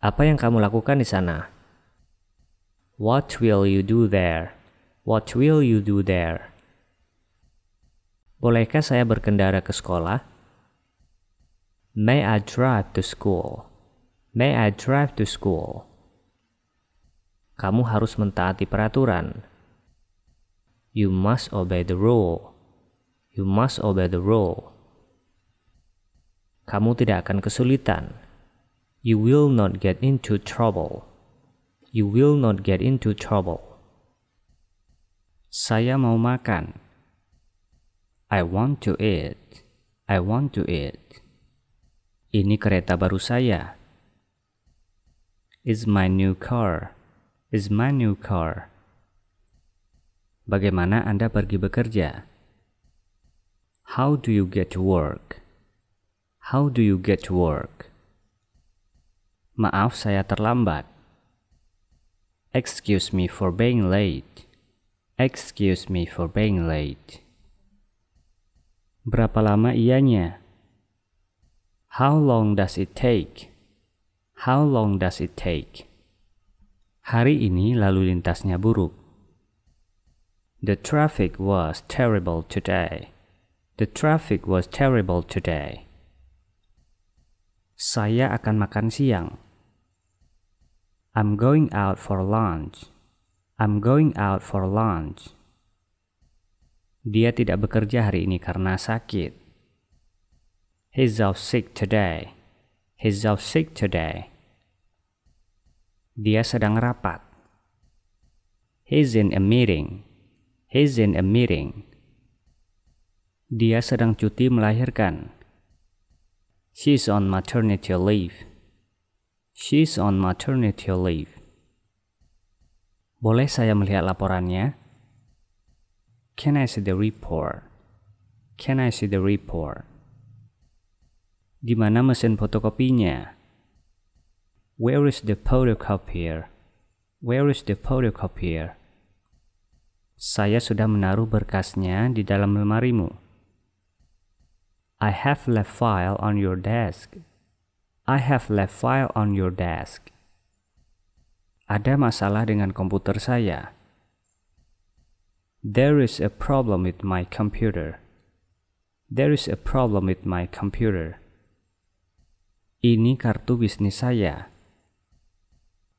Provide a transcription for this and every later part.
Apa yang kamu lakukan di sana? What will you do there? What will you do there? Bolehkah saya berkendara ke sekolah? May I drive to school? May I drive to school? Kamu harus mentaati peraturan. You must obey the rule. You must obey the rule. Kamu tidak akan kesulitan. You will not get into trouble. You will not get into trouble. Saya mau makan. I want to eat. I want to eat. Ini kereta baru saya. Is my new car. Is my new car. Bagaimana Anda pergi bekerja? How do you get to work? How do you get to work? Maaf saya terlambat. Excuse me for being late. Excuse me for being late. Berapa lama ianya? How long does it take? How long does it take? Hari ini lalu lintasnya buruk. The traffic was terrible today. The traffic was terrible today. Saya akan makan siang. I'm going out for lunch. I'm going out for lunch. Dia tidak bekerja hari ini karena sakit. He's out sick today. He's out sick today. Dia sedang rapat. He's in a meeting. He's in a meeting. Dia sedang cuti melahirkan. She's on maternity leave. She's on maternity leave. Boleh saya melihat laporannya? Can I see the report? Can I see the report? Di mana mesin fotokopinya? Where is the photocopier? Where is the photocopier? Saya sudah menaruh berkasnya di dalam lemarimu. I have left file on your desk. I have left file on your desk. Ada masalah dengan komputer saya. There is a problem with my computer. There is a problem with my computer. Ini kartu bisnis saya.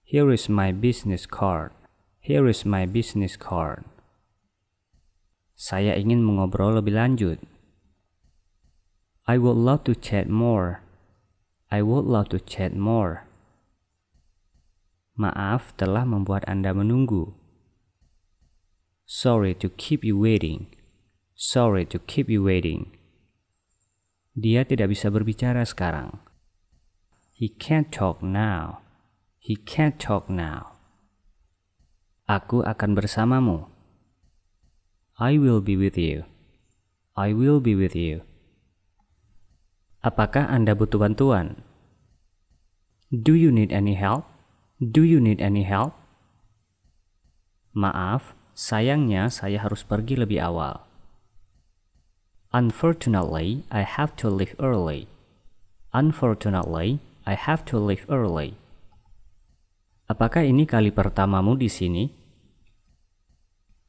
Here is my business card. Here is my business card. Saya ingin mengobrol lebih lanjut. I would love to chat more. I would love to chat more. Maaf telah membuat Anda menunggu. Sorry to keep you waiting. Sorry to keep you waiting. Dia tidak bisa berbicara sekarang. He can't talk now. He can't talk now. Aku akan bersamamu. I will be with you. I will be with you. Apakah Anda butuh bantuan? Do you need any help? Do you need any help? Maaf, sayangnya saya harus pergi lebih awal. Unfortunately, I have to leave early. Unfortunately, I have to leave early. Apakah ini kali pertamamu di sini?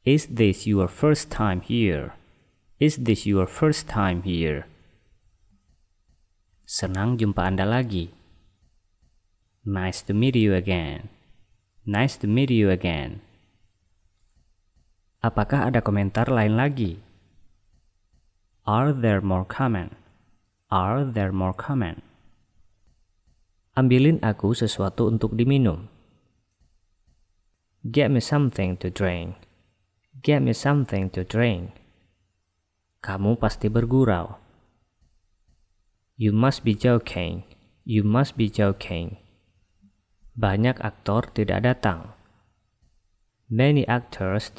Is this your first time here? Is this your first time here? Senang jumpa Anda lagi. Nice to meet you again. Nice to meet you again. Apakah ada komentar lain lagi? Are there more comment? Are there more comment? Ambilin aku sesuatu untuk diminum. Get me something to drink. Get me something to drink. Kamu pasti bergurau. You must be joking. You must be joking. Banyak aktor tidak datang. Many Many actors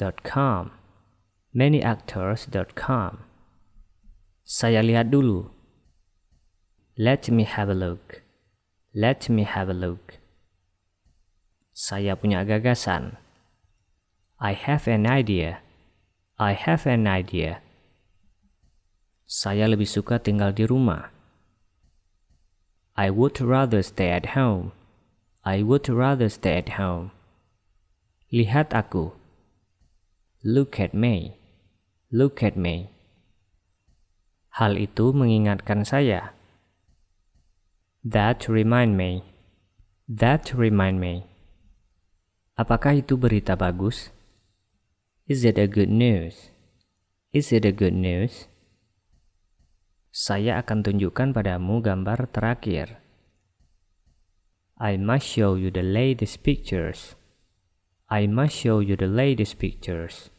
actors don't come. Saya lihat dulu. Let me have a look. Let me have a look. Saya punya gagasan. I have an idea. I have an idea. Saya lebih suka tinggal di rumah. I would rather stay at home. I would rather stay at home. Lihat aku. Look at me. Look at me. Hal itu mengingatkan saya. That remind me. That remind me. Apakah itu berita bagus? Is it a good news? Is it a good news? Saya akan tunjukkan padamu gambar terakhir. I must show you the latest pictures. I must show you the latest pictures.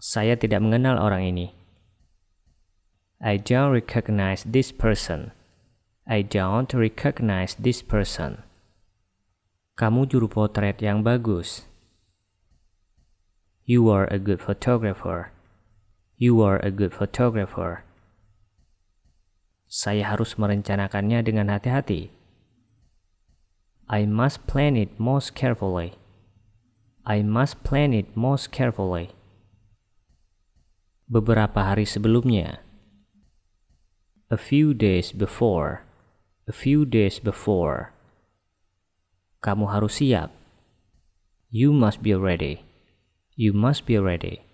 Saya tidak mengenal orang ini. I don't recognize this person. I don't recognize this person. Kamu juru potret yang bagus. You are a good photographer. You are a good photographer. Saya harus merencanakannya dengan hati-hati. I must plan it most carefully. I must plan it most carefully. Beberapa hari sebelumnya. A few days before. A few days before. Kamu harus siap. You must be ready. You must be ready.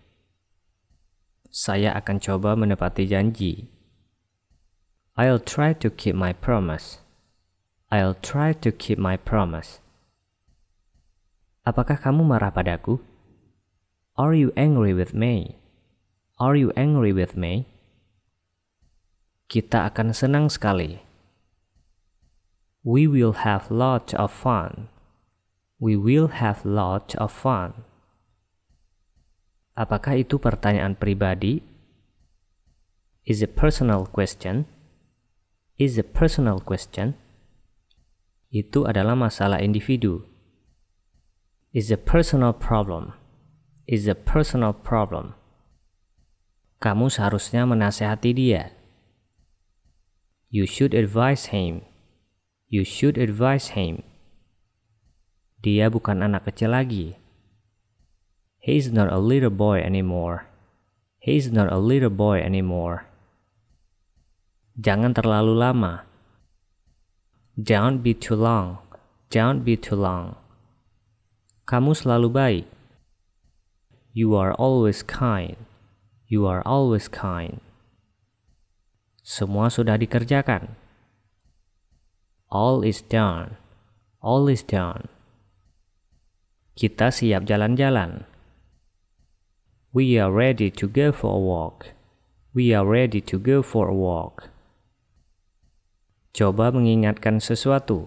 Saya akan coba menepati janji. I'll try to keep my promise. I'll try to keep my promise. Apakah kamu marah padaku? Are you angry with me? Are you angry with me? Kita akan senang sekali. We will have lots of fun. We will have lots of fun. Apakah itu pertanyaan pribadi? Is a personal question? is a personal question. Itu adalah masalah individu. Is a personal problem. Is a personal problem. Kamu seharusnya menasehati dia. You should advise him. You should advise him. Dia bukan anak kecil lagi. He is not a little boy anymore. He is not a little boy anymore. Jangan terlalu lama. Don't be too long. Don't be too long. Kamu selalu baik. You are always kind. You are always kind. Semua sudah dikerjakan. All is done. All is done. Kita siap jalan-jalan. We are ready to go for a walk. We are ready to go for a walk. Coba mengingatkan sesuatu.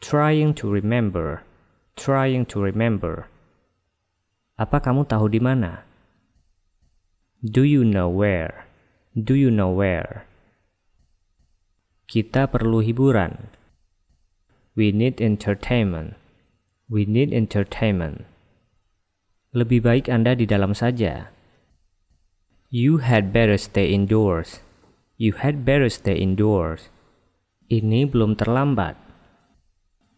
Trying to remember. Trying to remember. Apa kamu tahu di mana? Do you know where? Do you know where? Kita perlu hiburan. We need entertainment. We need entertainment. Lebih baik Anda di dalam saja. You had better stay indoors. You had better stay indoors. Ini belum terlambat.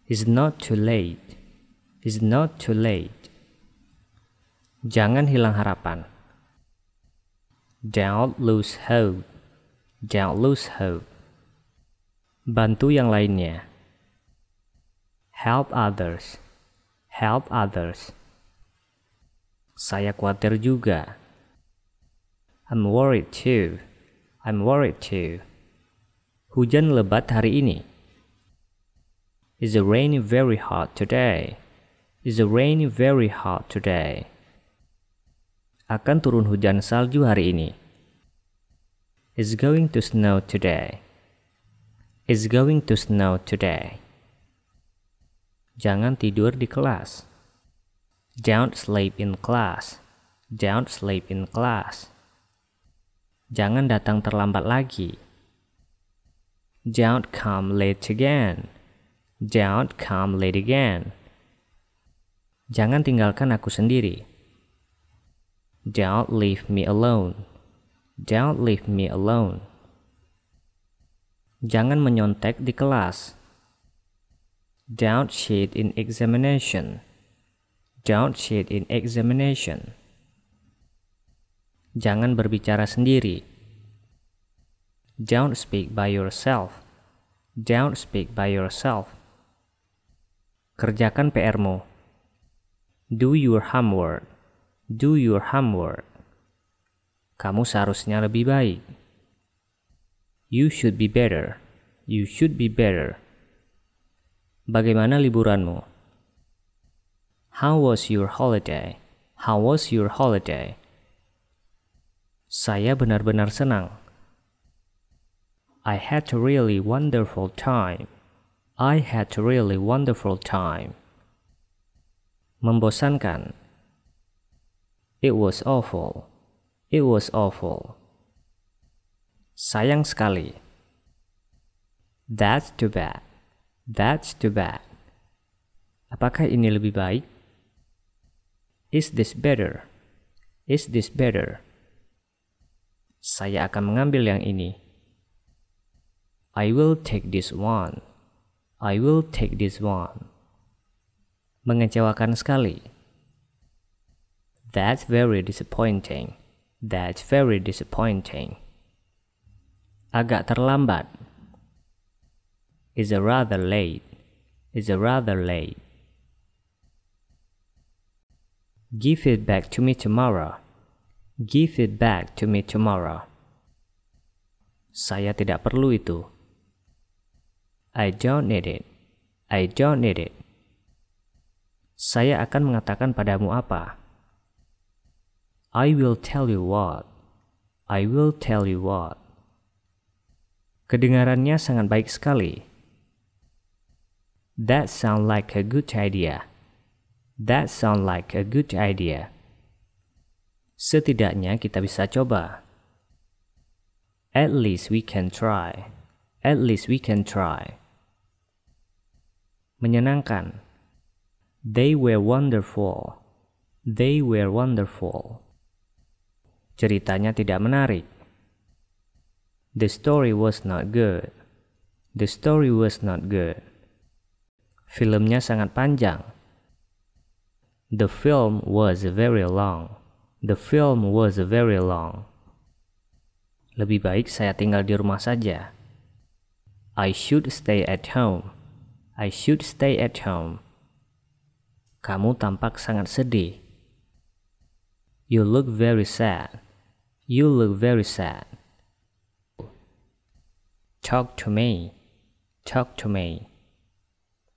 It's not too late. It's not too late. Jangan hilang harapan. Don't lose hope. Don't lose hope. Bantu yang lainnya. Help others. Help others. Saya khawatir juga. I'm worried too. I'm worried too. Hujan lebat hari ini. Is the rain very hard today? Is the rain very hard today? Akan turun hujan salju hari ini. It's going to snow today. It's going to snow today. Jangan tidur di kelas. Don't sleep in class. Don't sleep in class. Jangan datang terlambat lagi. Don't come late again. Don't come late again. Jangan tinggalkan aku sendiri. Don't leave me alone. Don't leave me alone. Jangan menyontek di kelas. Don't cheat in examination. Don't cheat in examination. Jangan berbicara sendiri. Don't speak by yourself. Don't speak by yourself. Kerjakan PR-mu. Do your homework. Do your homework. Kamu seharusnya lebih baik. You should be better. You should be better. Bagaimana liburanmu? How was your holiday? How was your holiday? Saya benar-benar senang. I had a really wonderful time. I had a really wonderful time. Membosankan. It was awful. It was awful. Sayang sekali. That's too bad. That's too bad. Apakah ini lebih baik? Is this better? Is this better? Saya akan mengambil yang ini. I will take this one. I will take this one. Mengecewakan sekali. That's very disappointing. That's very disappointing. Agak terlambat. Is rather late. Is rather late. Give it back to me tomorrow. Give it back to me tomorrow. Saya tidak perlu itu. I don't need it. I don't need it. Saya akan mengatakan padamu apa? I will tell you what. I will tell you what. Kedengarannya sangat baik sekali. That sound like a good idea. That sound like a good idea. Setidaknya kita bisa coba. At least we can try. At least we can try. Menyenangkan. They were wonderful. They were wonderful. Ceritanya tidak menarik. The story was not good. The story was not good. Filmnya sangat panjang. The film was very long. The film was very long. Lebih baik saya tinggal di rumah saja. I should stay at home. I should stay at home. Kamu tampak sangat sedih. You look very sad. You look very sad. Talk to me. Talk to me.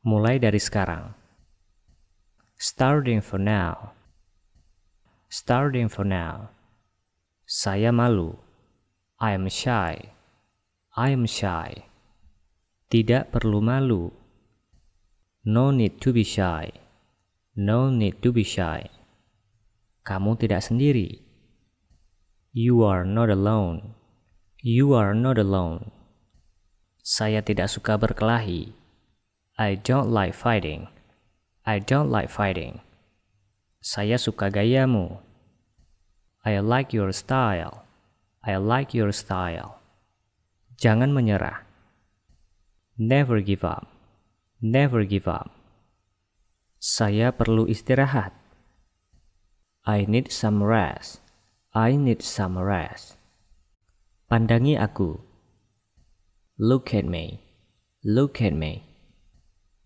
Mulai dari sekarang. Starting for now. Starting for now. Saya malu. I am shy. I am shy. Tidak perlu malu. No need to be shy. No need to be shy. Kamu tidak sendiri. You are not alone. You are not alone. Saya tidak suka berkelahi. I don't like fighting. I don't like fighting. Saya suka gayamu. I like your style. I like your style. Jangan menyerah. Never give up. Never give up. Saya perlu istirahat. I need some rest. I need some rest. Pandangi aku. Look at me. Look at me.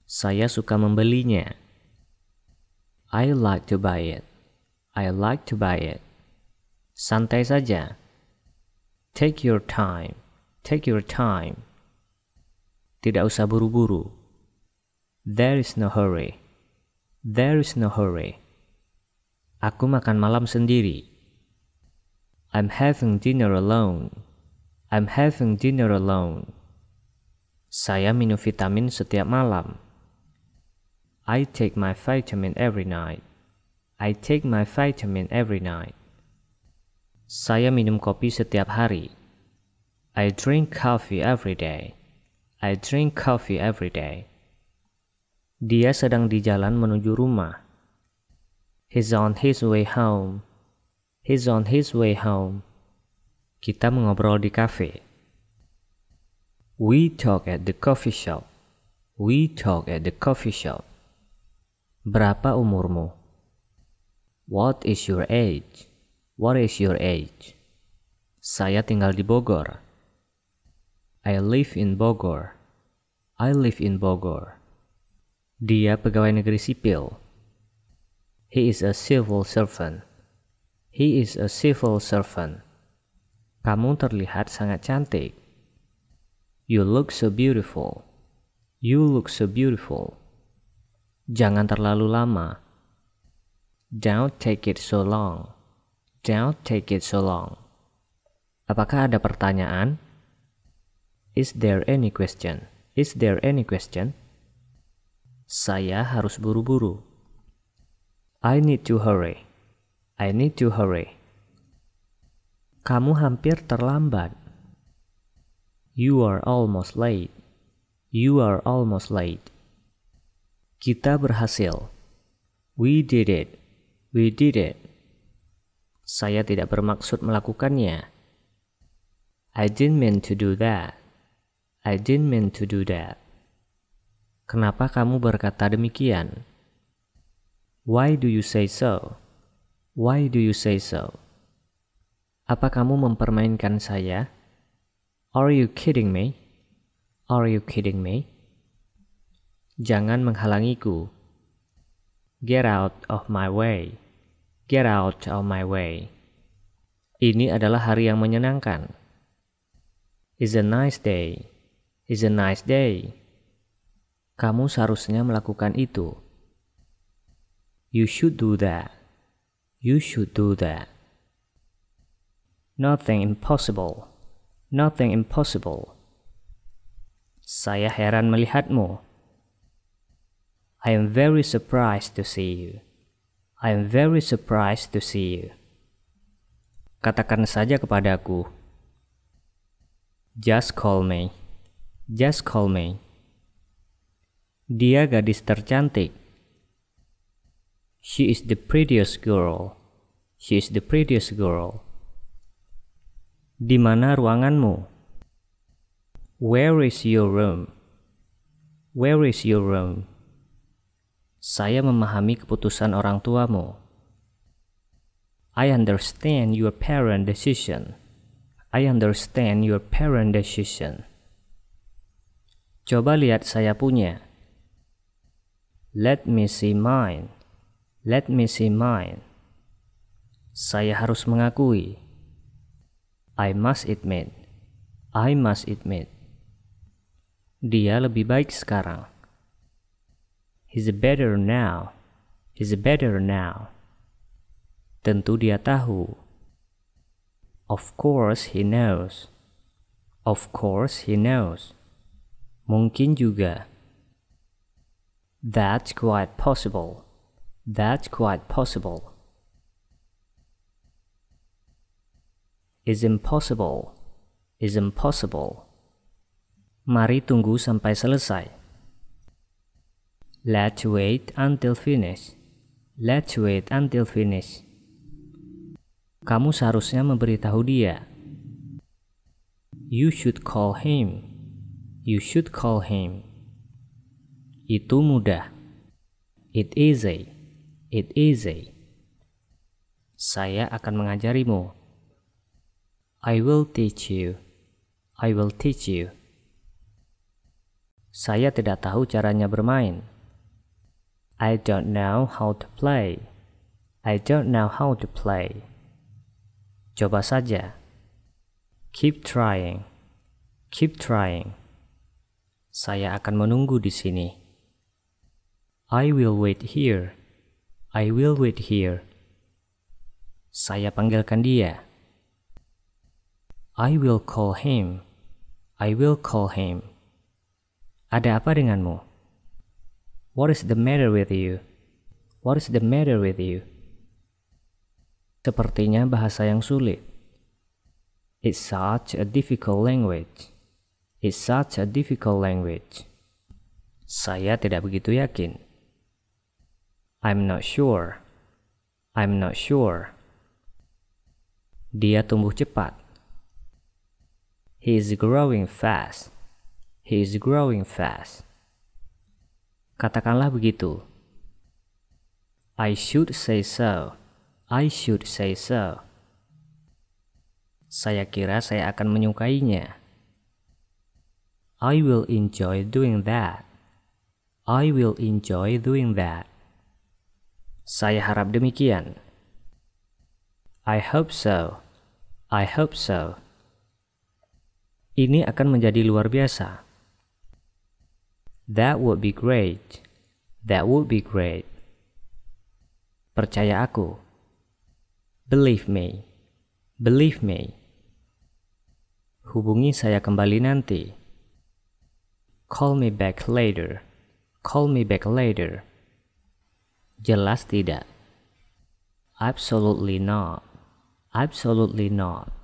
Saya suka membelinya. I like to buy it. I like to buy it. Santai saja. Take your time. Take your time. Tidak usah buru-buru. There is no hurry. There is no hurry. Aku makan malam sendiri. I'm having dinner alone. I'm having dinner alone. Saya minum vitamin setiap malam. I take my vitamin every night. I take my vitamin every night. Saya minum kopi setiap hari. I drink coffee every day. I drink coffee every day. Dia sedang di jalan menuju rumah. He's on his way home. He's on his way home. Kita mengobrol di kafe. We talk at the coffee shop. We talk at the coffee shop. Berapa umurmu? What is your age? What is your age? Saya tinggal di Bogor. I live in Bogor. I live in Bogor. Dia pegawai negeri sipil. He is a civil servant. He is a civil servant. Kamu terlihat sangat cantik. You look so beautiful. You look so beautiful. Jangan terlalu lama. Don't take it so long. Don't take it so long. Apakah ada pertanyaan? Is there any question? Is there any question? Saya harus buru-buru. I need to hurry. I need to hurry. Kamu hampir terlambat. You are almost late. You are almost late. Kita berhasil. We did it. We did it. Saya tidak bermaksud melakukannya. I didn't mean to do that. I didn't mean to do that. Kenapa kamu berkata demikian? Why do you say so? Why do you say so? Apa kamu mempermainkan saya? Are you kidding me? Are you kidding me? Jangan menghalangiku. Get out of my way. Get out of my way. Ini adalah hari yang menyenangkan. It's a nice day. It's a nice day. Kamu seharusnya melakukan itu. You should do that. You should do that. Nothing impossible. Nothing impossible. Saya heran melihatmu. I am very surprised to see you. I am very surprised to see you. Katakan saja kepadaku. Just call me. Just call me. Dia gadis tercantik. She is the prettiest girl. She is the prettiest girl. Di mana ruanganmu? Where is your room? Where is your room? Saya memahami keputusan orang tuamu. I understand your parent decision. I understand your parent decision. Coba lihat saya punya. Let me see mine. Let me see mine. Saya harus mengakui. I must admit. I must admit. Dia lebih baik sekarang. He's better now. He's better now. Tentu dia tahu. Of course he knows. Of course he knows. Mungkin juga. That's quite possible. That's quite possible. Is impossible. Is impossible. Mari tunggu sampai selesai. Let's wait until finish. Let's wait until finish. Kamu seharusnya memberitahu dia. You should call him. You should call him. Itu mudah. It easy. It easy. Saya akan mengajarimu. I will teach you. I will teach you. Saya tidak tahu caranya bermain. I don't know how to play. I don't know how to play. Coba saja. Keep trying. Keep trying. Saya akan menunggu di sini. I will wait here. I will wait here. Saya panggilkan dia. I will call him. I will call him. Ada apa denganmu? What is the matter with you? What is the matter with you? Sepertinya bahasa yang sulit. It's such a difficult language. It's such a difficult language. Saya tidak begitu yakin. I'm not sure. I'm not sure. Dia tumbuh cepat. He is growing fast. He is growing fast. Katakanlah begitu. I should say so. I should say so. Saya kira saya akan menyukainya. I will enjoy doing that. I will enjoy doing that. Saya harap demikian. I hope so. I hope so. Ini akan menjadi luar biasa. That would be great. That would be great. Percaya aku. Believe me. Believe me. Hubungi saya kembali nanti. Call me back later. Call me back later. Jelas tidak. Absolutely not. Absolutely not.